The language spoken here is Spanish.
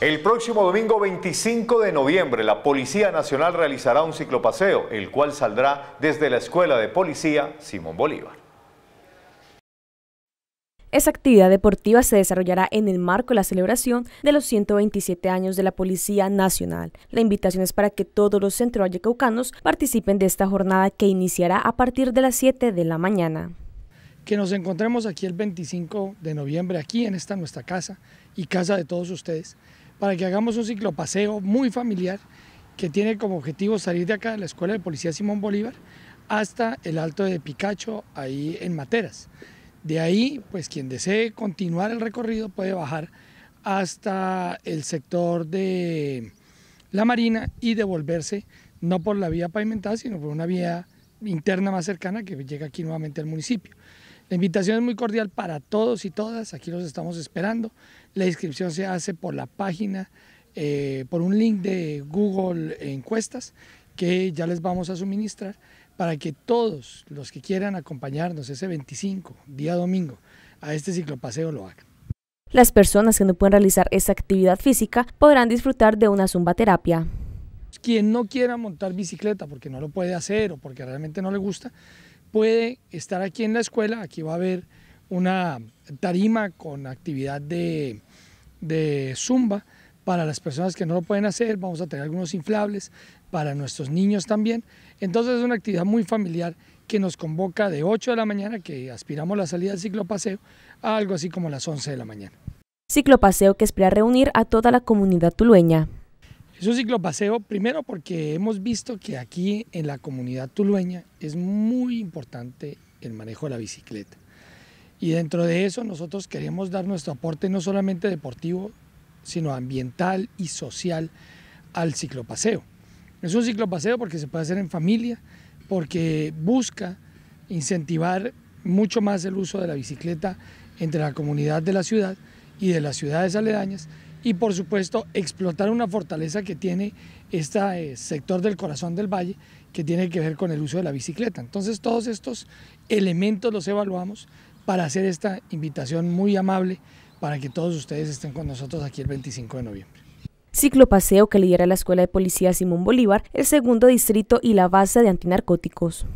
El próximo domingo 25 de noviembre la Policía Nacional realizará un ciclopaseo, el cual saldrá desde la Escuela de Policía Simón Bolívar. Esa actividad deportiva se desarrollará en el marco de la celebración de los 127 años de la Policía Nacional. La invitación es para que todos los centrovallecaucanos participen de esta jornada que iniciará a partir de las 7 de la mañana. Que nos encontremos aquí el 25 de noviembre, aquí en esta nuestra casa y casa de todos ustedes, para que hagamos un ciclopaseo muy familiar que tiene como objetivo salir de acá de la Escuela de Policía Simón Bolívar hasta el Alto de Picacho, ahí en Materas. De ahí, pues quien desee continuar el recorrido puede bajar hasta el sector de la Marina y devolverse no por la vía pavimentada, sino por una vía interna más cercana que llega aquí nuevamente al municipio. La invitación es muy cordial para todos y todas, aquí los estamos esperando. La inscripción se hace por la página, eh, por un link de Google Encuestas que ya les vamos a suministrar para que todos los que quieran acompañarnos ese 25, día domingo, a este ciclopaseo lo hagan. Las personas que no pueden realizar esa actividad física podrán disfrutar de una zumba terapia. Quien no quiera montar bicicleta porque no lo puede hacer o porque realmente no le gusta, puede estar aquí en la escuela, aquí va a haber una tarima con actividad de, zumba para las personas que no lo pueden hacer, vamos a tener algunos inflables para nuestros niños también. Entonces es una actividad muy familiar que nos convoca de 8 de la mañana, que aspiramos la salida del ciclopaseo, a algo así como las 11 de la mañana. Ciclopaseo que espera reunir a toda la comunidad tulueña. Es un ciclopaseo primero porque hemos visto que aquí en la comunidad tulueña es muy importante el manejo de la bicicleta. Y dentro de eso nosotros queremos dar nuestro aporte no solamente deportivo, sino ambiental y social al ciclopaseo. Es un ciclopaseo porque se puede hacer en familia, porque busca incentivar mucho más el uso de la bicicleta entre la comunidad de la ciudad y de las ciudades aledañas y por supuesto explotar una fortaleza que tiene este eh, sector del corazón del valle que tiene que ver con el uso de la bicicleta. Entonces todos estos elementos los evaluamos para hacer esta invitación muy amable para que todos ustedes estén con nosotros aquí el 25 de noviembre. Ciclopaseo que lidera la Escuela de Policía Simón Bolívar, el segundo distrito y la base de antinarcóticos.